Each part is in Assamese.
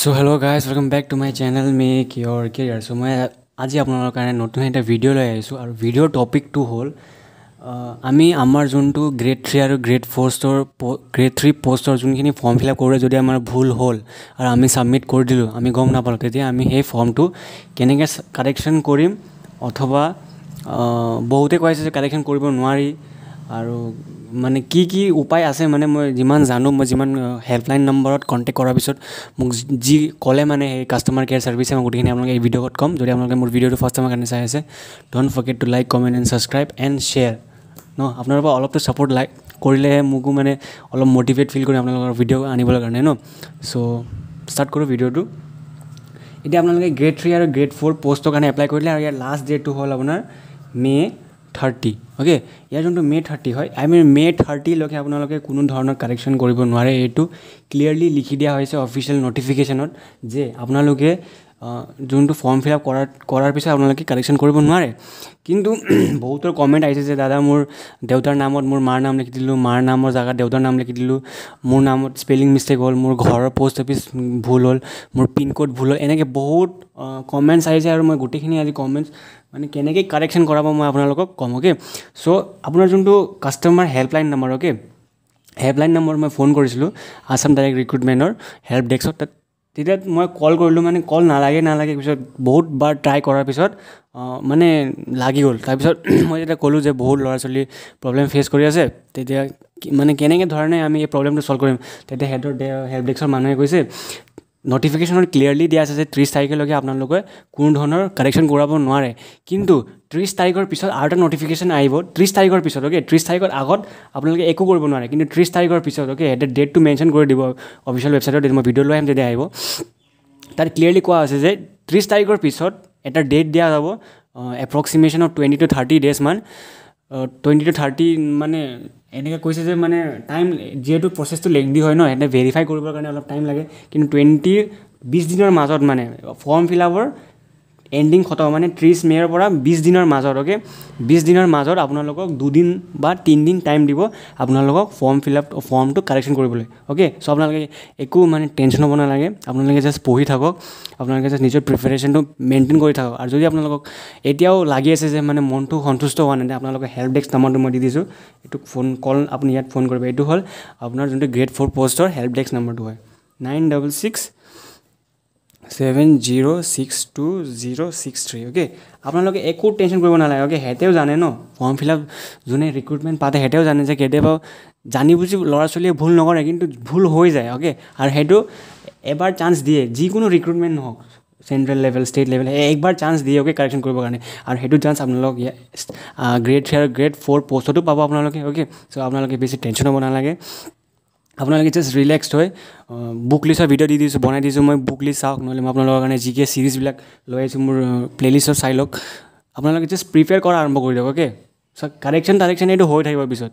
so' hello' guys welcome back to my channel make your career so' মই আজি আপোনালোকৰ কাৰণে নতুন এটা ভিডিঅ' লৈ আহিছোঁ আৰু ভিডিঅ'ৰ টপিকটো হ'ল আমি আমাৰ যোনটো গ্ৰেড থ্ৰী আৰু গ্ৰেড ফ'ৰ্চৰ গ্ৰেড থ্ৰী পষ্টৰ যোনখিনি ফৰ্ম ফিল আপ কৰোঁ যদি আমাৰ ভুল হ'ল আৰু আমি ছাবমিট কৰি দিলোঁ আমি গম নাপালোঁ তেতিয়া আমি সেই ফৰ্মটো কেনেকৈ কালেকশ্যন কৰিম অথবা বহুতে কৈছে যে কালেকশ্যন কৰিব নোৱাৰি আৰু মানে কি কি উপায় আছে মানে মই যিমান জানো মই যিমান হেল্পলাইন নম্বৰত কণ্টেক্ট কৰাৰ পিছত মোক যি ক'লে মানে সেই কাষ্টমাৰ কেয়াৰ চাৰ্ভিচে মই গোটেইখিনি আপোনালোকে এই ভিডিঅ'ত ক'ম যদি আপোনালোকে মোৰ ভিডিঅ'টো ফাৰ্ষ্ট টাইম কাৰণে চাই আছে don't forget to like comment and subscribe and share ন আপোনালোকৰ অলপটো ছাপৰ্ট লাইক কৰিলেহে মোকো মানে অলপ মটিভেট ফিল কৰিম আপোনালোকৰ ভিডিঅ' আনিবলৈ কাৰণে ন চ' ষ্টাৰ্ট কৰোঁ ভিডিঅ'টো এতিয়া আপোনালোকে গ্ৰেড থ্ৰী আৰু গ্ৰেড ফ'ৰ পষ্টৰ কাৰণে এপ্লাই কৰিলে আৰু ইয়াৰ লাষ্ট ডেটটো হ'ল আপোনাৰ মে' থাৰ্টি অ'কে ইয়াৰ যোনটো মে' থাৰ্টি হয় আই মিন মে' থাৰ্টিলৈকে আপোনালোকে কোনো ধৰণৰ কাৰেকশ্যন কৰিব নোৱাৰে এইটো ক্লিয়াৰলি লিখি দিয়া হৈছে অফিচিয়েল ন'টিফিকেশ্যনত যে আপোনালোকে যোনটো ফৰ্ম ফিল আপ কৰাৰ কৰাৰ পিছত আপোনালোকে কালেকশ্যন কৰিব নোৱাৰে কিন্তু বহুতৰ কমেণ্ট আহিছে যে দাদা মোৰ দেউতাৰ নামত মোৰ মাৰ নাম লিখি দিলোঁ মাৰ নামৰ জেগাত দেউতাৰ নাম লিখি দিলোঁ মোৰ নামত স্পেলিং মিষ্টেক হ'ল মোৰ ঘৰৰ প'ষ্ট অফিচ ভুল হ'ল মোৰ পিনক'ড ভুল হ'ল এনেকৈ বহুত কমেণ্টছ আহিছে আৰু মই গোটেইখিনি আজি কমেণ্টছ মানে কেনেকৈ কালেকশ্যন কৰাব মই আপোনালোকক ক'ম অ'কে চ' আপোনাৰ যোনটো customer helpline number okay helpline number মই ফোন কৰিছিলোঁ আছাম ডাইৰেক্ট ৰিক্ৰুটমেণ্টৰ হেল্প ডেস্কত তাত তেতিয়া মই কল কৰিলোঁ মানে কল নালাগে নালাগে পিছত বহুত বাৰ ট্ৰাই কৰাৰ পিছত মানে লাগি গ'ল তাৰপিছত মই যেতিয়া ক'লোঁ যে বহুত ল'ৰা ছোৱালী প্ৰব্লেম ফেচ কৰি আছে তেতিয়া মানে কেনেকৈ ধৰণে আমি এই প্ৰব্লেমটো ছ'ল্ভ কৰিম তেতিয়া হেডৰ হেল্প ডেস্কৰ মানুহে কৈছে নটিফিকেশ্যনত ক্লিয়াৰলি দিয়া আছে যে ত্ৰিছ তাৰিখলৈকে আপোনালোকে কোনো ধৰণৰ কালেকশ্যন কৰাব নোৱাৰে কিন্তু ত্ৰিছ তাৰিখৰ পিছত আৰু এটা নটিফিকেশ্যন আহিব ত্ৰিছ তাৰিখৰ পিছত অ'কে ত্ৰিছ তাৰিখৰ আগত আপোনালোকে একো কৰিব নোৱাৰে কিন্তু ত্ৰিছ তাৰিখৰ পিছত অ'কে এটা ডেটটো মেনশ্যন কৰি দিব অফিচিয়েল ৱেবছাইটত যদি মই ভিডিঅ' লৈ আহিম তেতিয়া আহিব তাত ক্লিয়াৰলি কোৱা হৈছে যে ত্ৰিছ তাৰিখৰ পিছত এটা ডেট দিয়া যাব approximation of twenty two thirty ডেজমান টুৱেণ্টি টু থাৰ্টি মানে এনেকৈ কৈছে যে মানে টাইম যিহেতু প্ৰচেছটো লেংদি হয় ন সেনে ভেৰিফাই কৰিবৰ কাৰণে অলপ টাইম লাগে কিন্তু টুৱেণ্টি বিছ দিনৰ মাজত মানে ফৰ্ম ফিল আপৰ এণ্ডিং খতম মানে ত্ৰিছ মে'ৰ পৰা বিছ দিনৰ মাজত অ'কে বিছ দিনৰ মাজত আপোনালোকক দুদিন বা তিনিদিন টাইম দিব আপোনালোকক ফৰ্ম ফিল আপ ফৰ্মটো কালেকশ্যন কৰিবলৈ অ'কে চ' আপোনালোকে একো মানে টেনশ্যন হ'ব নালাগে আপোনালোকে জাষ্ট পঢ়ি থাকক আপোনালোকে জাষ্ট নিজৰ প্ৰিপেৰেশ্যনটো মেইনটেইন কৰি থাকক আৰু যদি আপোনালোকক এতিয়াও লাগি আছে যে মানে মনটো সন্তুষ্ট হোৱা নাই আপোনালোকে হেল্প ডেস্ক নাম্বাৰটো মই দি দিছোঁ এইটো ফোন কল আপুনি ইয়াত ফোন কৰিব এইটো হ'ল আপোনাৰ যোনটো গ্ৰেড ফ'ৰ পষ্টৰ হেল্প ডেস্ক নাম্বাৰটো হয় nine double six seven zero' six two zero' six three okay আপোনালোকে একো টেনশ্যন কৰিব নালাগে অ'কে সিহঁতেও জানে ন ফৰ্ম ফিল আপ যোনে ৰিক্ৰুটমেণ্ট পাতে সিহঁতেও জানে যে কেতিয়াবা জানি বুজি ল'ৰা ছোৱালীয়ে ভুল নকৰে কিন্তু ভুল হৈ যায় অ'কে আৰু সেইটো এবাৰ চান্স দিয়ে যিকোনো ৰিক্ৰুটমেণ্ট নহওক চেণ্ট্ৰেল লেভেল ষ্টেট লেভেল একবাৰ চান্স দিয়ে অ'কে কাৰেকশ্যন কৰিবৰ কাৰণে আৰু সেইটো চান্স আপোনালোক গ্ৰেড থ্ৰী আৰু গ্ৰেড ফ'ৰ পষ্টতো পাব আপোনালোকে অ'কে চ' আপোনালোকে বেছি টেনশ্যন হ'ব নালাগে আপোনালোকে জাষ্ট ৰিলেক্সড হয় বুক লিষ্টৰ ভিডিঅ' দি দিছোঁ বনাই দিছোঁ মই বুক লিষ্ট চাওক নহ'লে মই আপোনালোকৰ কাৰণে জি কে ছিৰিজবিলাক লৈ আহিছোঁ মোৰ প্লে'লিষ্টত চাই লওক আপোনালোকে জাষ্ট প্ৰিপেয়াৰ কৰা আৰম্ভ কৰি দিয়ক অ'কে চ' কালেকশ্যন টালেকশ্যন এইটো হৈ থাকিব পিছত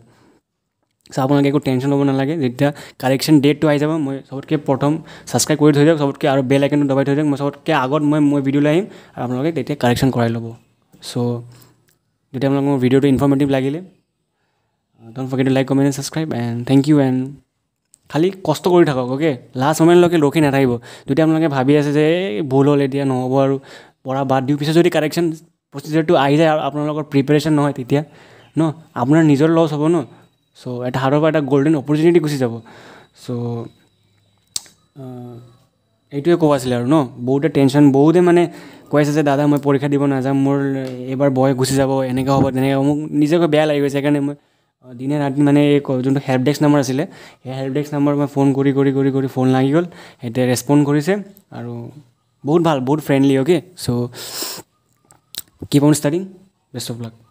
চ' আপোনালোকে একো টেনশ্যন ল'ব নালাগে যেতিয়া কালেকশ্যন ডেটটো আহি যাব মই চবতকৈ প্ৰথম ছাবস্ক্ৰাইব কৰি থৈ দিয়ক চবতকৈ আৰু বেল আইকনটো দবাই থৈ দিয়ক মই চবতকৈ আগত মই মই ভিডিঅ' লৈ আহিম আৰু আপোনালোকে তেতিয়া কালেকশ্যন কৰাই ল'ব চ' তেতিয়া আপোনালোকে মোৰ ভিডিঅ'টো ইনফৰ্মেটিভ লাগিলে don't forget to like comment and subscribe and thank you and খালি কষ্ট কৰি থাকক অ'কে লাষ্ট মমেণ্টলৈকে ৰখি নাথাকিব যদি আপোনালোকে ভাবি আছে যে এই ভুল হ'ল এতিয়া নহ'ব আৰু পৰা বাদ দিওঁ পিছত যদি কাৰেকশ্যন প্ৰচিজাৰটো আহি যায় আৰু আপোনালোকৰ প্ৰিপেৰেশ্যন নহয় তেতিয়া ন আপোনাৰ নিজৰ লছ হ'ব ন চ' এটা হাৰৰ পৰা এটা গ'ল্ডেন অপৰচুনিটি গুচি যাব চ' এইটোৱে ক'ব আছিলে আৰু ন বহুতে টেনশ্যন বহুতে মানে কৈ আছে যে দাদা মই পৰীক্ষা দিব নাযাম মোৰ এইবাৰ বয় গুচি যাব এনেকৈ হ'ব তেনেকৈ মোক নিজকে বেয়া লাগি গৈছে সেইকাৰণে মই দিনে ৰাতি মানে এই যোনটো হেল্প ডেস্ক নম্বৰ আছিলে সেই হেল্প ডেস্ক নম্বৰ মই ফোন কৰি কৰি কৰি কৰি ফোন লাগি গ'ল সেইটোৱে ৰেচপণ্ড কৰিছে আৰু বহুত ভাল বহুত friendly okay so' keep on starting best of luck